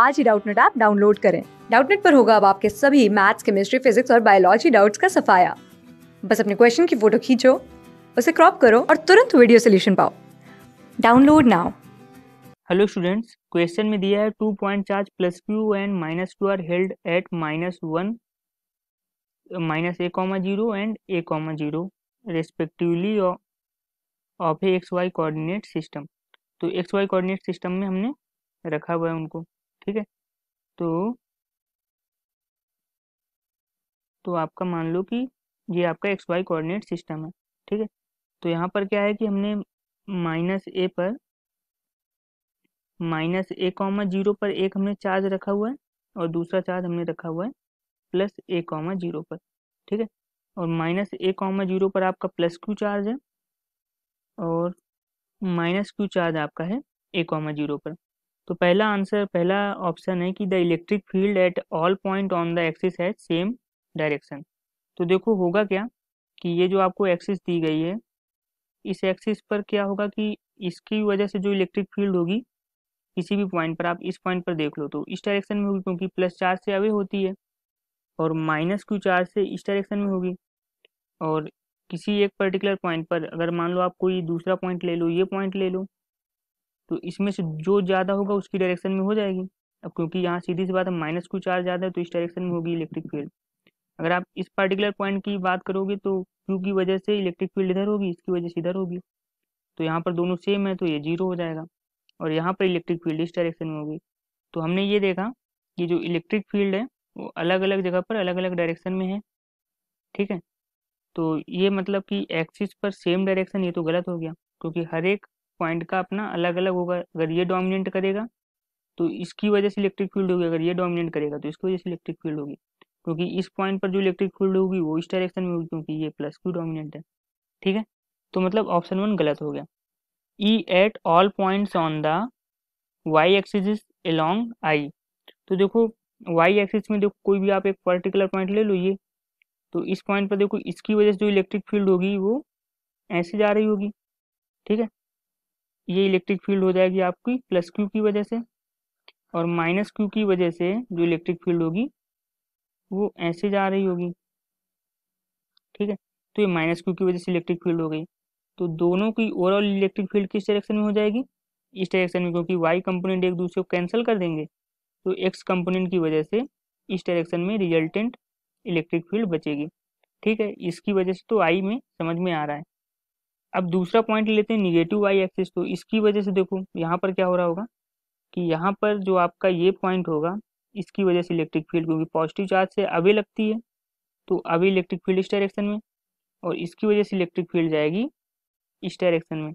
आज ही Doubtnut app download करें डाउटनेट पर होगा अब आपके सभी मैथ्स केमिस्ट्री फिजिक्स और बायोलॉजी डाउट्स का सफाया बस अपने क्वेश्चन की फोटो खींचो उसे क्रॉप करो और तुरंत वीडियो सोल्यूशन पाओ download now hello students question में दिया है two point charge plus Q and minus Q are held at minus one minus a comma zero and a comma zero respectively of a X Y coordinate system तो X Y coordinate system में हमने रखा हुआ है उनको ठीक है तो तो आपका मान लो कि ये आपका एक्स वाई कोऑर्डिनेट सिस्टम है ठीक है तो यहाँ पर क्या है कि हमने माइनस ए पर माइनस ए कॉमा जीरो पर एक हमने चार्ज रखा हुआ है और दूसरा चार्ज हमने रखा हुआ है प्लस ए कॉमा जीरो पर ठीक है और माइनस ए कॉमा जीरो पर आपका प्लस क्यू चार्ज है और माइनस क्यू चार्ज आपका है ए कॉमा जीरो पर तो पहला आंसर पहला ऑप्शन है कि the electric field at all point on the axis है सेम डायरेक्शन तो देखो होगा क्या कि ये जो आपको एक्सिस दी गई है इस एक्सिस पर क्या होगा कि इसकी वजह से जो इलेक्ट्रिक फील्ड होगी किसी भी पॉइंट पर आप इस पॉइंट पर देख लो तो इस डायरेक्शन में होगी क्योंकि प्लस चार्ज से अवे होती है और माइनस क्यू चार्ज से इस डायरेक्शन में होगी और किसी एक पर्टिकुलर पॉइंट पर अगर मान लो आप कोई दूसरा पॉइंट ले लो ये पॉइंट ले लो तो इसमें से जो ज़्यादा होगा उसकी डायरेक्शन में हो जाएगी अब क्योंकि यहाँ सीधी सी बात है माइनस क्यू चार्ज ज़्यादा है तो इस डायरेक्शन में होगी इलेक्ट्रिक फील्ड अगर आप इस पर्टिकुलर पॉइंट की बात करोगे तो क्यू की वजह से इलेक्ट्रिक फील्ड इधर होगी इसकी वजह से इधर होगी तो यहाँ पर दोनों सेम है तो ये जीरो हो जाएगा और यहाँ पर इलेक्ट्रिक फील्ड इस डायरेक्शन में होगी तो हमने ये देखा कि जो इलेक्ट्रिक फील्ड है वो अलग अलग जगह पर अलग अलग डायरेक्शन में है ठीक है तो ये मतलब कि एक्सिस पर सेम डायरेक्शन ये तो गलत हो गया क्योंकि हर एक पॉइंट का अपना अलग अलग होगा अगर ये डोमिनेट करेगा तो इसकी वजह से इलेक्ट्रिक फील्ड होगी अगर ये डोमिनेट करेगा तो इसकी वजह से इलेक्ट्रिक फील्ड होगी क्योंकि इस पॉइंट पर जो इलेक्ट्रिक फील्ड होगी वो इस डायरेक्शन में होगी क्योंकि ये प्लस क्यू डोमिनेंट है ठीक है तो मतलब ऑप्शन वन गलत हो गया E at all points on the Y axis along I तो देखो वाई एक्सिस में देखो कोई भी आप एक पर्टिकुलर पॉइंट ले लो ये तो इस पॉइंट पर देखो इसकी वजह से जो इलेक्ट्रिक फील्ड होगी वो ऐसे जा रही होगी ठीक है ये इलेक्ट्रिक फील्ड हो जाएगी आपकी प्लस क्यू की वजह से और माइनस क्यू की वजह से जो इलेक्ट्रिक फील्ड होगी वो ऐसे जा रही होगी ठीक है तो ये माइनस क्यू की वजह से इलेक्ट्रिक फील्ड हो गई तो दोनों की ओवरऑल इलेक्ट्रिक फील्ड किस डायरेक्शन में हो जाएगी इस डायरेक्शन में क्योंकि वाई कंपोनेंट एक दूसरे को कैंसिल कर देंगे तो एक्स कंपोनेंट की वजह से इस डायरेक्शन में रिजल्टेंट इलेक्ट्रिक फील्ड बचेगी ठीक है इसकी वजह से तो आई में समझ में आ रहा है अब दूसरा पॉइंट लेते हैं निगेटिव वाई एक्सिस तो इसकी वजह से देखो यहाँ पर क्या हो रहा होगा कि यहाँ पर जो आपका ये पॉइंट होगा इसकी वजह से इलेक्ट्रिक फील्ड क्योंकि पॉजिटिव चार्ज से अवे लगती है तो अवे इलेक्ट्रिक फील्ड इस डायरेक्शन में और इसकी वजह से इलेक्ट्रिक फील्ड जाएगी इस डायरेक्शन में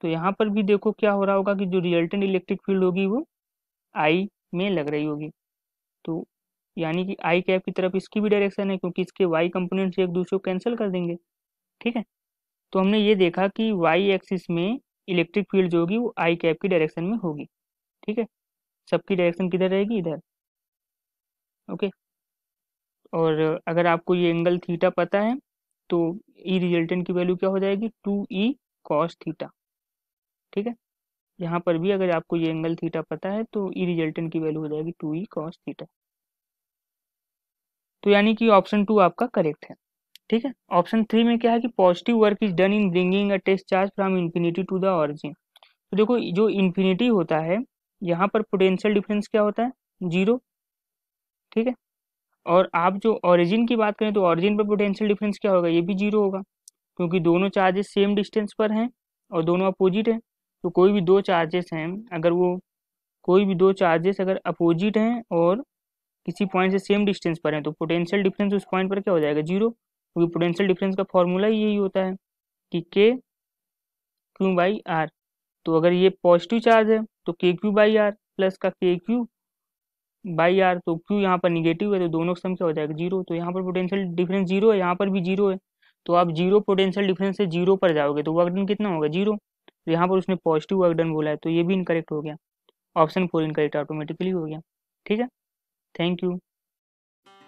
तो यहाँ पर भी देखो क्या हो रहा होगा कि जो रिजल्टेंट इलेक्ट्रिक फील्ड होगी वो आई में लग रही होगी तो यानी कि आई कैप की तरफ इसकी भी डायरेक्शन है क्योंकि इसके वाई कंपोनेंट्स एक दूसरे को कैंसिल कर देंगे ठीक है तो हमने ये देखा कि वाई एक्सिस में इलेक्ट्रिक फील्ड जो होगी वो आई कैप की डायरेक्शन में होगी ठीक है सबकी डायरेक्शन किधर रहेगी इधर ओके और अगर आपको ये एंगल थीटा पता है तो ई e रिजल्टेंट की वैल्यू क्या हो जाएगी टू ई कॉस थीटा ठीक है यहाँ पर भी अगर आपको ये एंगल थीटा पता है तो ई e रिजल्टेंट की वैल्यू हो जाएगी टू ई कॉस थीटा तो यानी कि ऑप्शन टू आपका करेक्ट है ठीक है ऑप्शन थ्री में क्या है कि positive work is done in bringing a test charge from infinity to the origin तो देखो जो इन्फिनिटी होता है यहाँ पर पोटेंशियल डिफरेंस क्या होता है जीरो ठीक है और आप जो ऑरिजिन की बात करें तो ऑरिजिन पर पोटेंशियल डिफरेंस क्या होगा ये भी जीरो होगा क्योंकि दोनों चार्जेस सेम डिस्टेंस पर हैं और दोनों अपोजिट हैं तो कोई भी दो चार्जेस हैं अगर वो कोई भी दो चार्जेस अगर अपोजिट हैं और किसी पॉइंट से सेम डिस्टेंस पर हैं तो पोटेंशियल डिफरेंस उस पॉइंट पर क्या हो जाएगा जीरो क्योंकि पोटेंशियल डिफरेंस का फॉर्मूला यही होता है कि के क्यू बाई आर तो अगर ये पॉजिटिव चार्ज है तो के क्यू बाई आर प्लस का के क्यू बाई आर तो क्यू यहाँ पर निगेटिव है तो दोनों सम क्या हो जाएगा जीरो तो यहाँ पर पोटेंशियल डिफरेंस जीरो है यहाँ पर भी जीरो है तो आप जीरो पोटेंशियल डिफरेंस से जीरो पर जाओगे तो वर्क डन कितना होगा जीरो तो यहाँ पर उसने पॉजिटिव वर्क डन बोला है तो ये भी इनकरेक्ट हो गया ऑप्शन फोर इनकरेक्ट ऑटोमेटिकली हो गया ठीक है थैंक यू